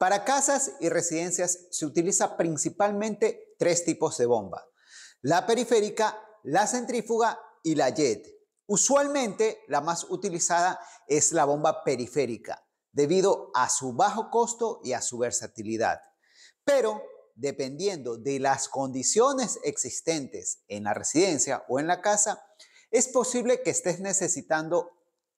Para casas y residencias se utiliza principalmente tres tipos de bomba. La periférica, la centrífuga y la jet. Usualmente la más utilizada es la bomba periférica, debido a su bajo costo y a su versatilidad. Pero dependiendo de las condiciones existentes en la residencia o en la casa, es posible que estés necesitando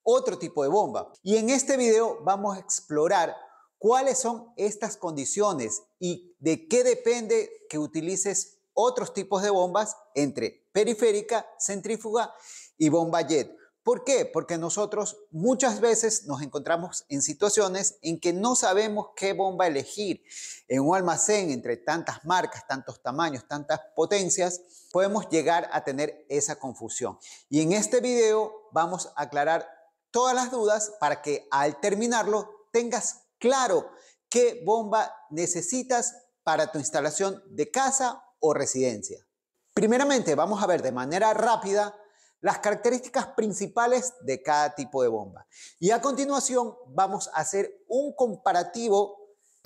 otro tipo de bomba. Y en este video vamos a explorar ¿Cuáles son estas condiciones y de qué depende que utilices otros tipos de bombas entre periférica, centrífuga y bomba jet? ¿Por qué? Porque nosotros muchas veces nos encontramos en situaciones en que no sabemos qué bomba elegir. En un almacén entre tantas marcas, tantos tamaños, tantas potencias, podemos llegar a tener esa confusión. Y en este video vamos a aclarar todas las dudas para que al terminarlo tengas claro qué bomba necesitas para tu instalación de casa o residencia. Primeramente, vamos a ver de manera rápida las características principales de cada tipo de bomba. Y a continuación vamos a hacer un comparativo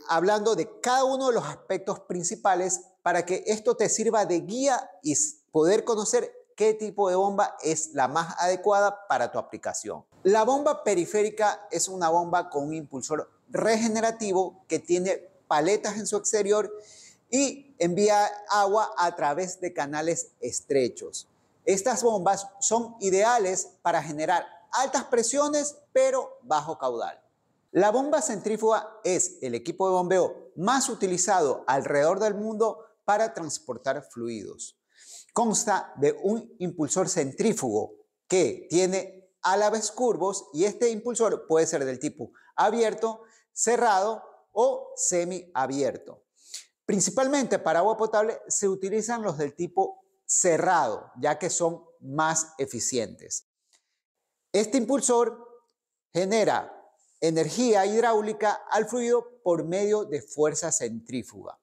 hablando de cada uno de los aspectos principales para que esto te sirva de guía y poder conocer qué tipo de bomba es la más adecuada para tu aplicación. La bomba periférica es una bomba con un impulsor regenerativo que tiene paletas en su exterior y envía agua a través de canales estrechos. Estas bombas son ideales para generar altas presiones pero bajo caudal. La bomba centrífuga es el equipo de bombeo más utilizado alrededor del mundo para transportar fluidos. Consta de un impulsor centrífugo que tiene a curvos y este impulsor puede ser del tipo abierto cerrado o semiabierto. Principalmente para agua potable se utilizan los del tipo cerrado, ya que son más eficientes. Este impulsor genera energía hidráulica al fluido por medio de fuerza centrífuga.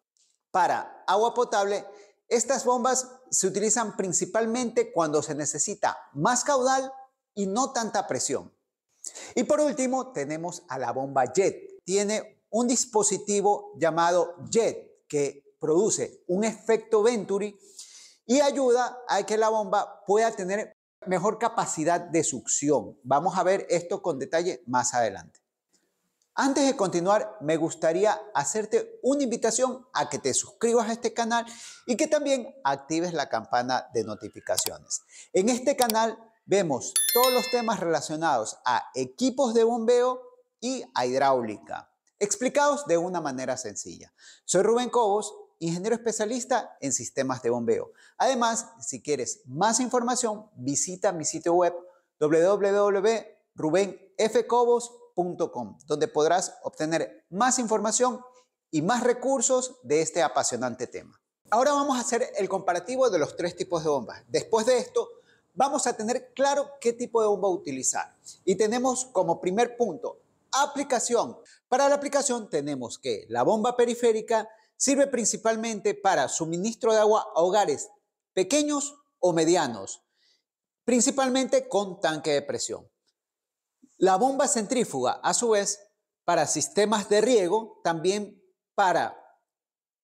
Para agua potable, estas bombas se utilizan principalmente cuando se necesita más caudal y no tanta presión. Y por último, tenemos a la bomba jet, tiene un dispositivo llamado JET que produce un efecto Venturi y ayuda a que la bomba pueda tener mejor capacidad de succión. Vamos a ver esto con detalle más adelante. Antes de continuar, me gustaría hacerte una invitación a que te suscribas a este canal y que también actives la campana de notificaciones. En este canal vemos todos los temas relacionados a equipos de bombeo, y hidráulica. Explicados de una manera sencilla. Soy Rubén Cobos, ingeniero especialista en sistemas de bombeo. Además, si quieres más información, visita mi sitio web www.rubenfcobos.com, donde podrás obtener más información y más recursos de este apasionante tema. Ahora vamos a hacer el comparativo de los tres tipos de bombas. Después de esto, vamos a tener claro qué tipo de bomba utilizar. Y tenemos como primer punto aplicación. Para la aplicación tenemos que la bomba periférica sirve principalmente para suministro de agua a hogares pequeños o medianos, principalmente con tanque de presión. La bomba centrífuga, a su vez, para sistemas de riego, también para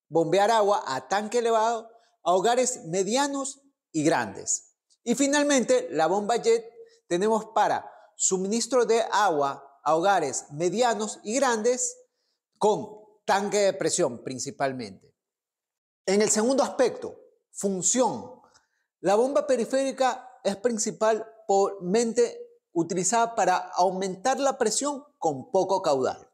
bombear agua a tanque elevado a hogares medianos y grandes. Y finalmente, la bomba jet tenemos para suministro de agua a hogares medianos y grandes con tanque de presión principalmente. En el segundo aspecto, función. La bomba periférica es principalmente utilizada para aumentar la presión con poco caudal.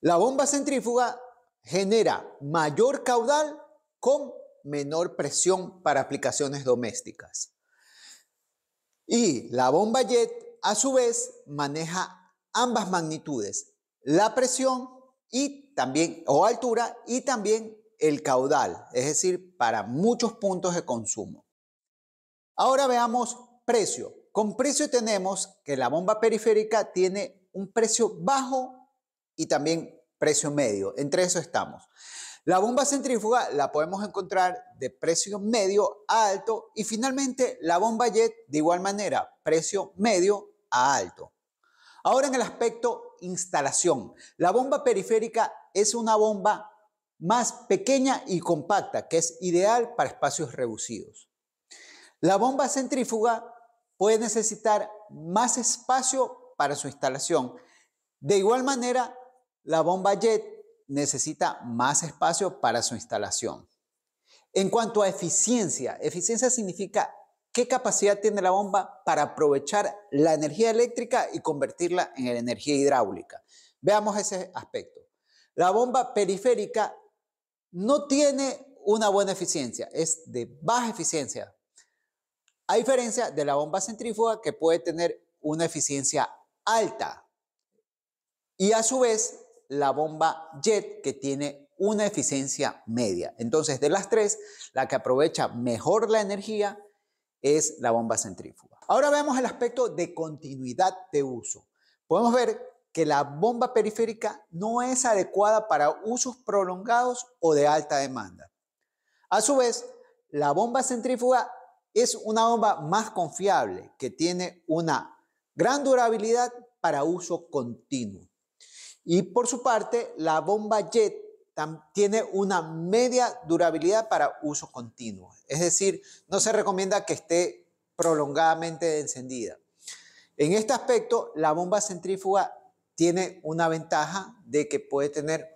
La bomba centrífuga genera mayor caudal con menor presión para aplicaciones domésticas. Y la bomba jet a su vez, maneja ambas magnitudes, la presión y también, o altura y también el caudal, es decir, para muchos puntos de consumo. Ahora veamos precio. Con precio tenemos que la bomba periférica tiene un precio bajo y también precio medio. Entre eso estamos. La bomba centrífuga la podemos encontrar de precio medio a alto y finalmente la bomba jet de igual manera, precio medio alto. Ahora en el aspecto instalación. La bomba periférica es una bomba más pequeña y compacta, que es ideal para espacios reducidos. La bomba centrífuga puede necesitar más espacio para su instalación. De igual manera, la bomba jet necesita más espacio para su instalación. En cuanto a eficiencia, eficiencia significa ¿Qué capacidad tiene la bomba para aprovechar la energía eléctrica y convertirla en energía hidráulica? Veamos ese aspecto. La bomba periférica no tiene una buena eficiencia, es de baja eficiencia, a diferencia de la bomba centrífuga que puede tener una eficiencia alta. Y a su vez, la bomba jet que tiene una eficiencia media. Entonces, de las tres, la que aprovecha mejor la energía es la bomba centrífuga. Ahora vemos el aspecto de continuidad de uso. Podemos ver que la bomba periférica no es adecuada para usos prolongados o de alta demanda. A su vez, la bomba centrífuga es una bomba más confiable que tiene una gran durabilidad para uso continuo. Y por su parte, la bomba jet tiene una media durabilidad para uso continuo. Es decir, no se recomienda que esté prolongadamente encendida. En este aspecto, la bomba centrífuga tiene una ventaja de que puede tener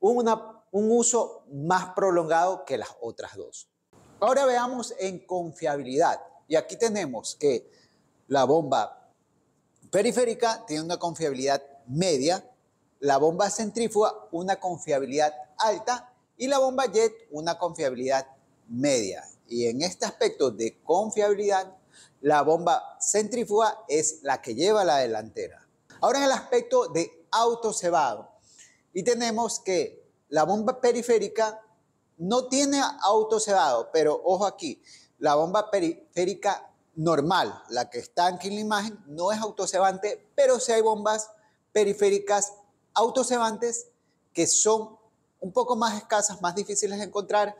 un uso más prolongado que las otras dos. Ahora veamos en confiabilidad. Y aquí tenemos que la bomba periférica tiene una confiabilidad media, la bomba centrífuga una confiabilidad alta y la bomba jet una confiabilidad media. Y en este aspecto de confiabilidad, la bomba centrífuga es la que lleva la delantera. Ahora en el aspecto de autocebado, y tenemos que la bomba periférica no tiene autocebado, pero ojo aquí, la bomba periférica normal, la que está aquí en la imagen, no es autocebante, pero sí hay bombas periféricas Autosevantes que son un poco más escasas, más difíciles de encontrar,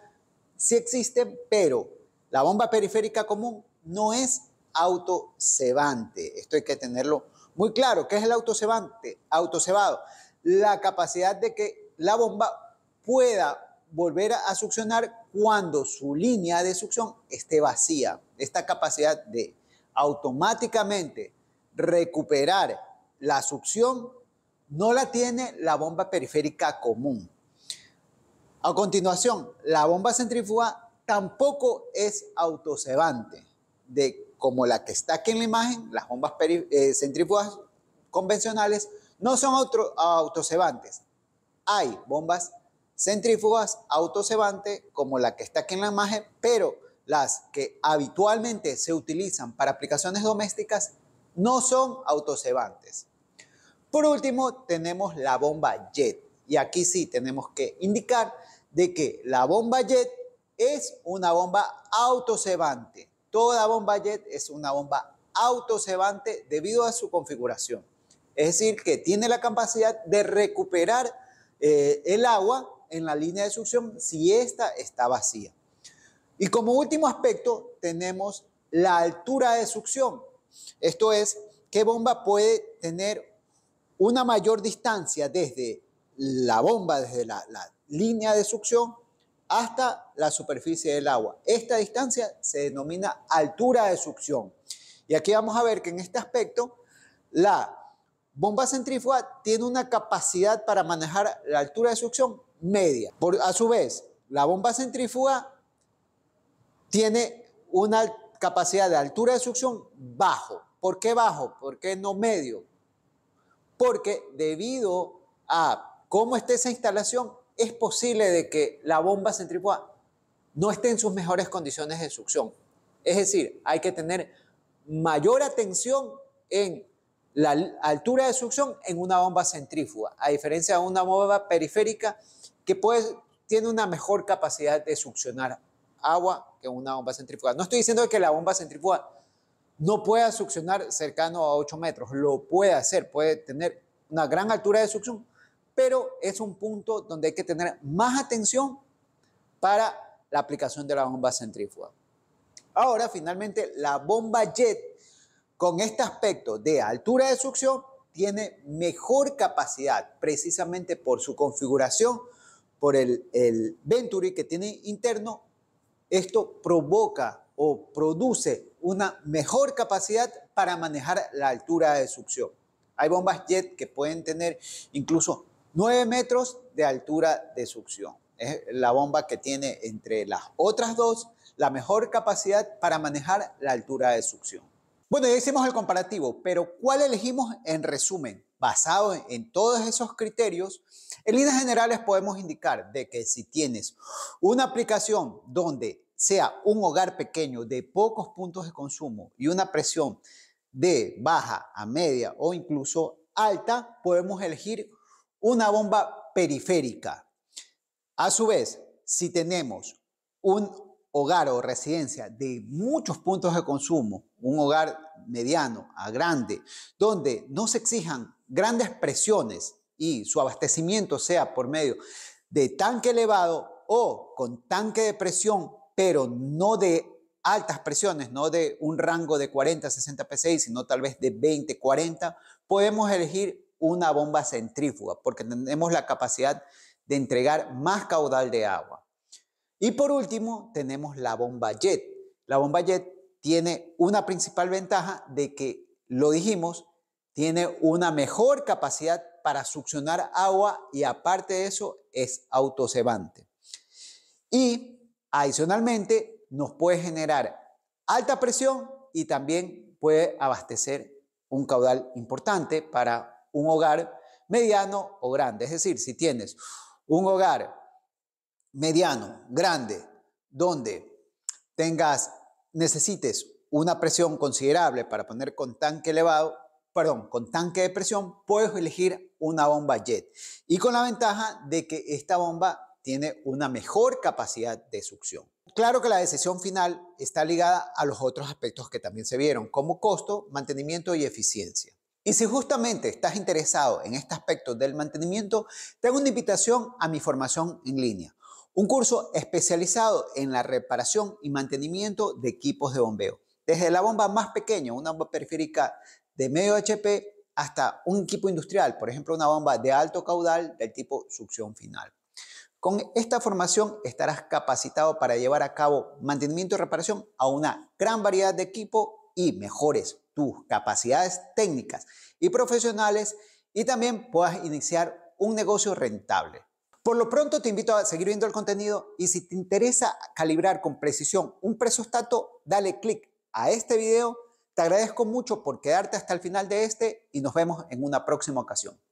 sí existen, pero la bomba periférica común no es autosevante. Esto hay que tenerlo muy claro. ¿Qué es el autosevante? Autosevado, La capacidad de que la bomba pueda volver a succionar cuando su línea de succión esté vacía. Esta capacidad de automáticamente recuperar la succión no la tiene la bomba periférica común. A continuación, la bomba centrífuga tampoco es autosebante, de, como la que está aquí en la imagen, las bombas eh, centrífugas convencionales no son auto, Hay bombas centrífugas autosebantes, como la que está aquí en la imagen, pero las que habitualmente se utilizan para aplicaciones domésticas no son autosebantes. Por último, tenemos la bomba jet. Y aquí sí tenemos que indicar de que la bomba jet es una bomba autocebante. Toda bomba jet es una bomba autocebante debido a su configuración. Es decir, que tiene la capacidad de recuperar eh, el agua en la línea de succión si ésta está vacía. Y como último aspecto tenemos la altura de succión. Esto es, ¿qué bomba puede tener una mayor distancia desde la bomba, desde la, línea de succión hasta la superficie del agua. Esta distancia se denomina altura de succión. Y aquí vamos a ver que en este aspecto la bomba centrífuga tiene una capacidad para manejar la altura de succión media. Por, a su vez, la bomba centrífuga tiene una capacidad de altura de succión bajo. ¿Por qué bajo? ¿Por qué no medio? porque debido a cómo está esa instalación, es posible de que la bomba centrífuga no esté en sus mejores condiciones de succión. Es decir, hay que tener mayor atención en la altura de succión en una bomba centrífuga, a diferencia de una bomba periférica que pues tiene una mejor capacidad de succionar agua que una bomba centrífuga. No estoy diciendo que la bomba centrífuga no puede succionar cercano a 8 metros. Lo puede hacer, puede tener una gran altura de succión, pero es un punto donde hay que tener más atención para la aplicación de la bomba centrífuga. Ahora, finalmente, la bomba jet con este aspecto de altura de succión tiene mejor capacidad precisamente por su configuración, por el, el Venturi que tiene interno. Esto provoca o produce una mejor capacidad para manejar la altura de succión. Hay bombas jet que pueden tener incluso 9 metros de altura de succión. Es la bomba que tiene entre las otras dos la mejor capacidad para manejar la altura de succión. Bueno, ya hicimos el comparativo, pero ¿cuál elegimos en resumen? Basado en todos esos criterios, en líneas generales podemos indicar de que si tienes una aplicación donde sea un hogar pequeño de pocos puntos de consumo y una presión de baja a media o incluso alta, podemos elegir una bomba periférica. A su vez, si tenemos un hogar o residencia de muchos puntos de consumo, un hogar mediano a grande, donde no se exijan grandes presiones y su abastecimiento sea por medio de tanque elevado o con tanque de presión pero no de altas presiones, no de un rango de 40 a 60 PSI, sino tal vez de 20, 40, podemos elegir una bomba centrífuga porque tenemos la capacidad de entregar más caudal de agua. Y por último, tenemos la bomba jet. La bomba jet tiene una principal ventaja de que, lo dijimos, tiene una mejor capacidad para succionar agua y aparte de eso es autocebante. Y Adicionalmente, nos puede generar alta presión y también puede abastecer un caudal importante para un hogar mediano o grande. Es decir, si tienes un hogar mediano, grande, donde tengas, necesites una presión considerable para poner con tanque elevado, perdón, con tanque de presión, puedes elegir una bomba jet. Y con la ventaja de que esta bomba tiene una mejor capacidad de succión. Claro que la decisión final está ligada a los otros aspectos que también se vieron, como costo, mantenimiento y eficiencia. Y si justamente estás interesado en este aspecto del mantenimiento, tengo una invitación a mi formación en línea, un curso especializado en la reparación y mantenimiento de equipos de bombeo. Desde la bomba más pequeña, una bomba periférica de medio HP, hasta un equipo industrial, por ejemplo, una bomba de alto caudal del tipo succión final. Con esta formación estarás capacitado para llevar a cabo mantenimiento y reparación a una gran variedad de equipo y mejores tus capacidades técnicas y profesionales y también puedas iniciar un negocio rentable. Por lo pronto te invito a seguir viendo el contenido y si te interesa calibrar con precisión un presostato, dale clic a este video. Te agradezco mucho por quedarte hasta el final de este y nos vemos en una próxima ocasión.